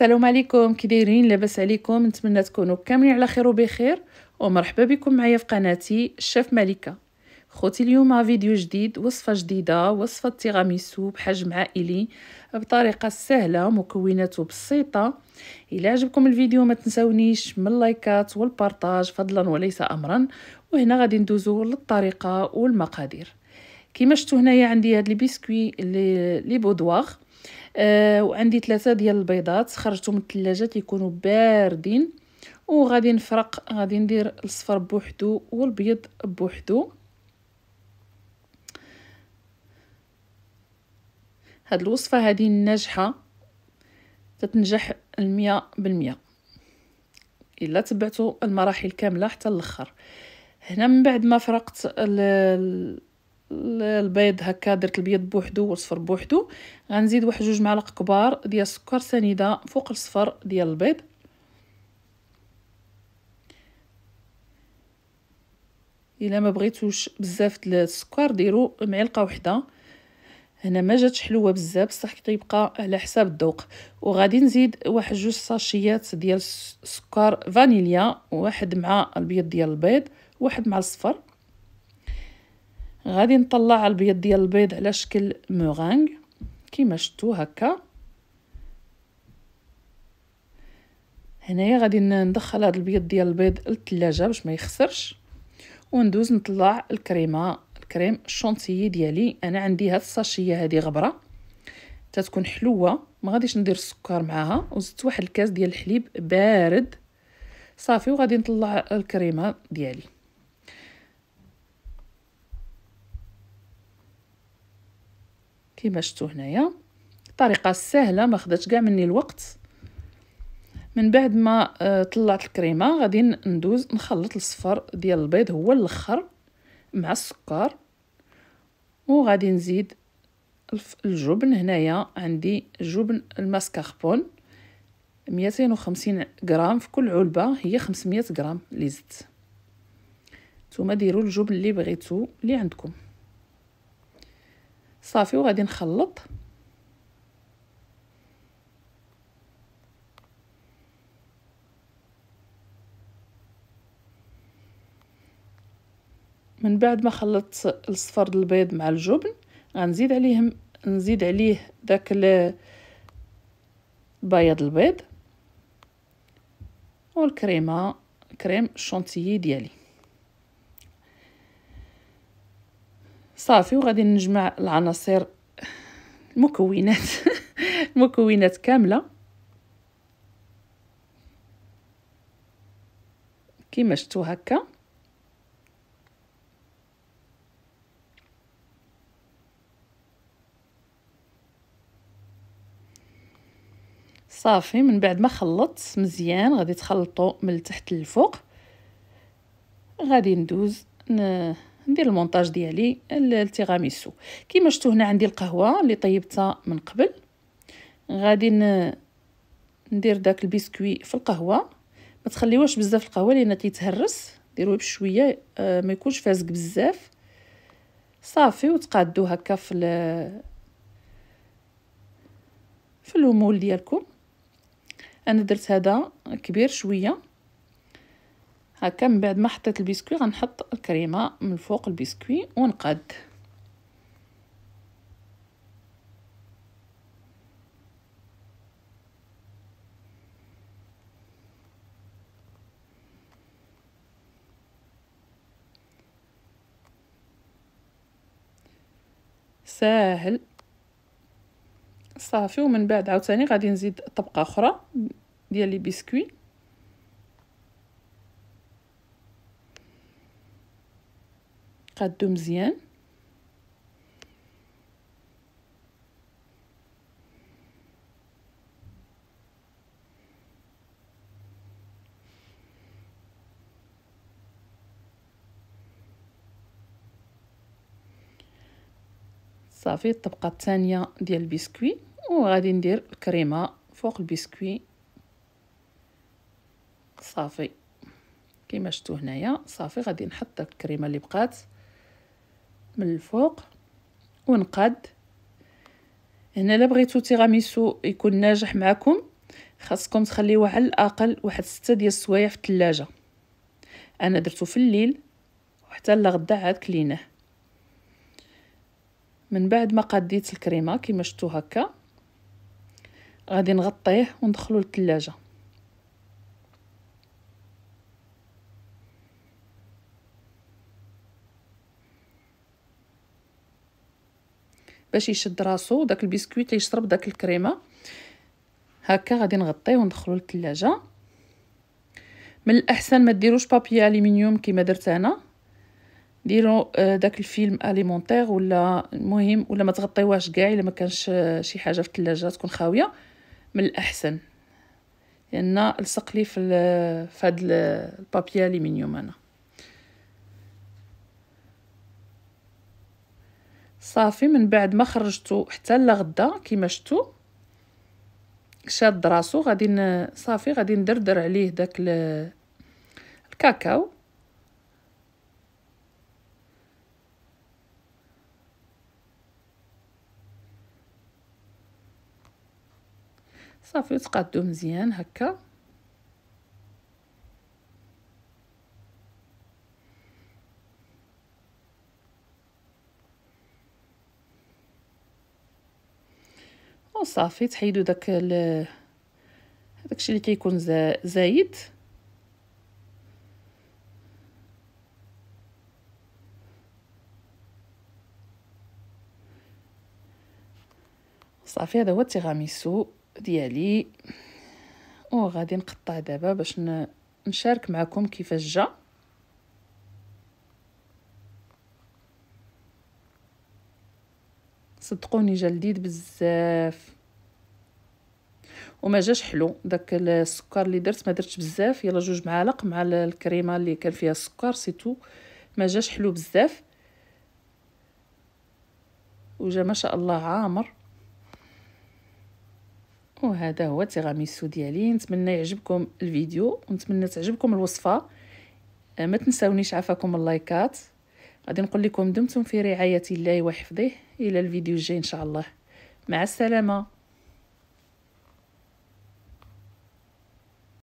السلام عليكم كديرين لاباس عليكم نتمنى تكونوا كاملين على خير وبخير ومرحبا بكم معايا في قناتي الشيف ملكه خوتي اليوم فيديو جديد وصفه جديده وصفه تيغاميسو بحجم عائلي بطريقه سهله مكوناته بسيطه الى عجبكم الفيديو ما تنساونيش من اللايكات والبارطاج فضلا وليس امرا وهنا غادي ندوزو للطريقه والمقادير كيما شفتوا هنايا عندي هاد لي بيسكوي لي لي بودواغ آه وعندي ثلاثه ديال البيضات خرجتهم من الثلاجه تيكونوا باردين وغادي نفرق غادي ندير الصفر بوحدو والبيض بوحدو هاد الوصفه هادي ناجحه تتنجح المية بالمية الا تبعتوا المراحل كامله حتى الاخر هنا من بعد ما فرقت البيض هكا درت البيض بوحدو والصفر بوحدو غنزيد واحد جوج معالق كبار ديال السكر سنيده فوق الصفر ديال البيض الا ما بغيتوش بزاف السكر ديروا معلقه وحده هنا ما جاتش حلوه بزاف بصح كيبقى على حساب الذوق وغادي نزيد واحد جوج صاشيات ديال السكر فانيليا واحد مع البيض ديال البيض واحد مع الصفر غادي نطلع البيض ديال البيض على شكل مورانغ كيما شفتو هكا هنايا غادي ندخل هذا البيض ديال البيض للثلاجه باش ما يخسرش وندوز نطلع الكريمه الكريم الشونتيي ديالي انا عندي هاد الساشيه هذه غبره تتكون حلوه ما غاديش ندير السكر معاها وزدت واحد الكاس ديال الحليب بارد صافي وغادي نطلع الكريمه ديالي كما شفتوا هنايا الطريقه سهله ما خدتش كاع مني الوقت من بعد ما آه، طلعت الكريمه غادي ندوز نخلط الصفر ديال البيض هو الاخر مع السكر وغادي نزيد الجبن هنايا عندي جبن الماسكاربون 250 غرام في كل علبه هي 500 غرام اللي زدت نتوما ديروا الجبن اللي بغيتو اللي عندكم صافي وغادي نخلط من بعد ما خلطت الصفر البيض مع الجبن غنزيد عليهم نزيد عليه داك بياض البيض والكريمه كريم الشونتيي ديالي صافي وغادي نجمع العناصر المكونات المكونات كامله كما شفتوا هكا صافي من بعد ما خلطت مزيان غادي تخلطوا من التحت للفوق غادي ندوز ن... ندير المونتاج ديالي التيغاميسو كيما شفتوا هنا عندي القهوه اللي طيبتها من قبل غادي ندير داك البسكوي في القهوه ما تخليوهش بزاف القهوه لان كيتهرس ديروه بشويه آه، ما يكونش فازق بزاف صافي وتقادو هكا في في المول ديالكم انا درت هذا كبير شويه هكا من بعد ما حطيت البسكوي غنحط الكريمه من فوق البسكوي ونقاد ساهل صافي ومن بعد عاوتاني غادي نزيد طبقه اخرى ديال لي بسكويت قادو مزيان صافي الطبقه الثانيه ديال البسكوي وغادي ندير الكريمه فوق البسكوي صافي كما شفتوا هنايا صافي غادي نحط الكريمه اللي بقات من الفوق ونقاد هنا الا بغيتو تيراميسو يكون ناجح معكم خاصكم تخليوه على الاقل واحد ستة ديال السوايع في الثلاجه انا درتو في الليل وحتى لغدا عاد كليناه من بعد ما قديت الكريمه كما شفتو هكا غادي نغطيه وندخلو للثلاجه باش يشد راسو داك البسكويت اللي يشرب داك الكريمه هكا غادي نغطيه وندخلو للثلاجه من الاحسن ما ديروش بابي الومنيوم كيما درت انا ديروا آه، داك الفيلم اليمونتير ولا المهم ولا ما تغطيوهش كاع الا ما كانش آه، شي حاجه في الثلاجه تكون خاويه من الاحسن لان لصق لي في هذا البابي الومنيوم انا صافي من بعد ما خرجته حتى لغدا كيما شفتو شاد راسو غادي صافي غادي ندردر عليه داك الكاكاو صافي تقادو مزيان هكا وصافي تحيدو داك ال... داكشي اللي كيكون زا... زايد صافي هذا هو التيراميسو ديالي وغادي نقطع دابا باش نشارك معكم كيفاش جا صدقوني جا لذيذ بزاف وما جاش حلو داك السكر اللي درت ما درتش بزاف يلا جوج معالق مع الكريمه اللي كان فيها السكر سيتو ما جاش حلو بزاف وجا ما شاء الله عامر وهذا هو تيغاميسو ديالي نتمنى يعجبكم الفيديو ونتمنى تعجبكم الوصفه آه، ما تنساونيش عافاكم اللايكات غادي نقول لكم دمتم في رعايه الله وحفظه الى الفيديو الجاي ان شاء الله مع السلامه